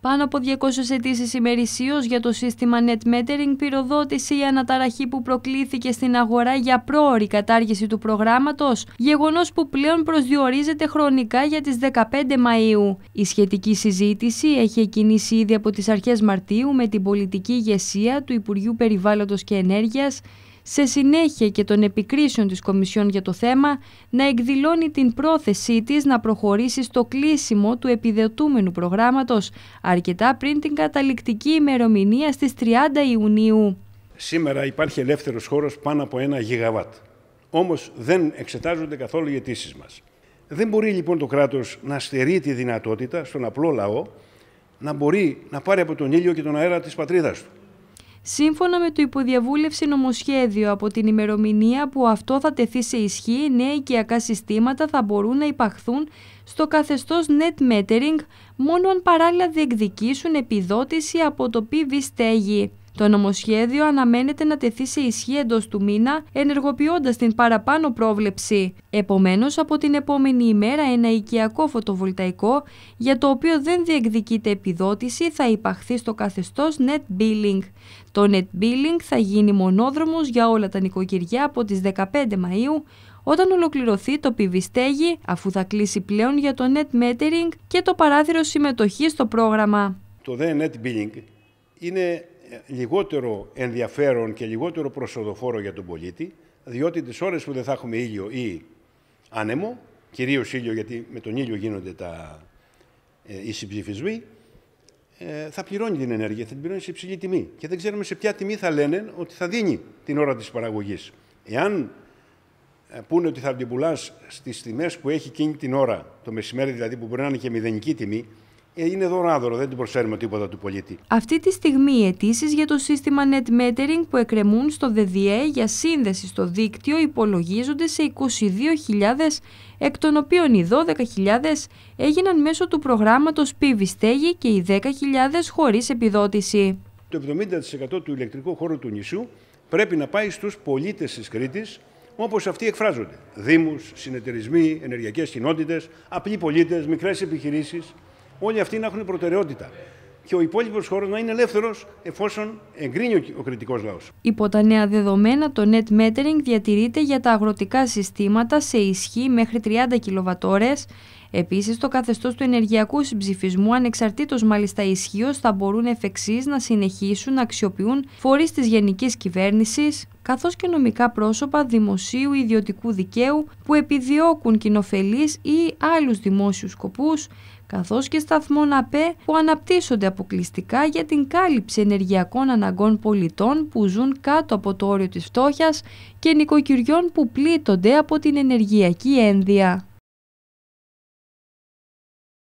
Πάνω από 200 αιτήσεις ημερησίως για το σύστημα net metering πυροδότησε η αναταραχή που προκλήθηκε στην αγορά για πρόορη κατάργηση του προγράμματος, γεγονός που πλέον προσδιορίζεται χρονικά για τις 15 Μαου. Η σχετική συζήτηση έχει κινήσει ήδη από τις αρχές Μαρτίου με την πολιτική ηγεσία του Υπουργείου Περιβάλλοντος και Ενέργειας σε συνέχεια και των επικρίσεων της Κομισιόν για το θέμα, να εκδηλώνει την πρόθεσή της να προχωρήσει στο κλείσιμο του επιδετούμενου προγράμματος, αρκετά πριν την καταληκτική ημερομηνία στις 30 Ιουνίου. Σήμερα υπάρχει ελεύθερος χώρος πάνω από ένα γιγαβάτ. Όμως δεν εξετάζονται καθόλου οι αιτήσεις μας. Δεν μπορεί λοιπόν το κράτος να στερεί τη δυνατότητα στον απλό λαό να μπορεί να πάρει από τον ήλιο και τον αέρα της πατρίδας του σύμφωνα με το υποδιαβούλευση νομοσχέδιο από την ημερομηνία που αυτό θα τεθεί σε ισχύ, νέα οικιακά συστήματα θα μπορούν να υπαχθούν στο καθεστώς net metering μόνο αν παράλληλα διεκδικήσουν επιδότηση από το PV στέγη. Το νομοσχέδιο αναμένεται να τεθεί σε ισχύ εντός του μήνα, ενεργοποιώντας την παραπάνω πρόβλεψη. Επομένως, από την επόμενη ημέρα, ένα οικιακό φωτοβολταϊκό, για το οποίο δεν διεκδικείται επιδότηση, θα υπαχθεί στο καθεστώς net billing. Το net billing θα γίνει μονόδρομος για όλα τα νοικοκυριά από τις 15 Μαΐου, όταν ολοκληρωθεί το PV στέγη, αφού θα κλείσει πλέον για το net metering και το παράθυρο συμμετοχής στο πρόγραμμα. Το net billing είναι λιγότερο ενδιαφέρον και λιγότερο προσοδοφόρο για τον πολίτη, διότι τις ώρες που δεν θα έχουμε ήλιο ή άνεμο, κυρίως ήλιο γιατί με τον ήλιο γίνονται τα, ε, οι συμψηφισμοί, ε, θα πληρώνει την ενέργεια, θα την πληρώνει σε υψηλή τιμή. Και δεν ξέρουμε σε ποια τιμή θα λένε ότι θα δίνει την ώρα της παραγωγής. Εάν ε, πούνε ότι θα την πουλάς στις τιμές που έχει εκείνη την ώρα, το μεσημέρι δηλαδή που μπορεί να είναι και μηδενική τιμή, ε, είναι δωράδωρο, δεν την προσφέρουμε τίποτα του πολίτη. Αυτή τη στιγμή οι αιτήσεις για το σύστημα net metering που εκκρεμούν στο ΔΔΕ για σύνδεση στο δίκτυο υπολογίζονται σε 22.000, εκ των οποίων οι 12.000 έγιναν μέσω του προγράμματος PV Στέγη και οι 10.000 χωρίς επιδότηση. Το 70% του ηλεκτρικού χώρου του νησιού πρέπει να πάει στους πολίτες της Κρήτης, όπως αυτοί εκφράζονται. Δήμους, συνεταιρισμοί, ενεργειακές κοινότητες, απλοί πολίτες, μικρές επιχειρήσεις όλοι αυτοί να έχουν προτεραιότητα και ο υπόλοιπος χώρος να είναι ελεύθερος εφόσον εγκρίνει ο κριτικός λαός. Υπό τα νέα δεδομένα, το net metering διατηρείται για τα αγροτικά συστήματα σε ισχύ μέχρι 30 κιλοβατόρε Επίσης, το καθεστώς του ενεργειακού συμψηφισμού, ανεξαρτήτως μάλιστα ισχύως, θα μπορούν εφ' να συνεχίσουν να αξιοποιούν φορείς της γενικής κυβέρνησης, καθώς και νομικά πρόσωπα δημοσίου ιδιωτικού δικαίου που επιδιώκουν κοινοφελείς ή άλλους δημόσιους σκοπούς, καθώς και σταθμών ΑΠΕ που αναπτύσσονται αποκλειστικά για την κάλυψη ενεργειακών αναγκών πολιτών που ζουν κάτω από το όριο της φτώχειας και νοικοκυριών που πλήττονται από την ενεργειακή ένδυα.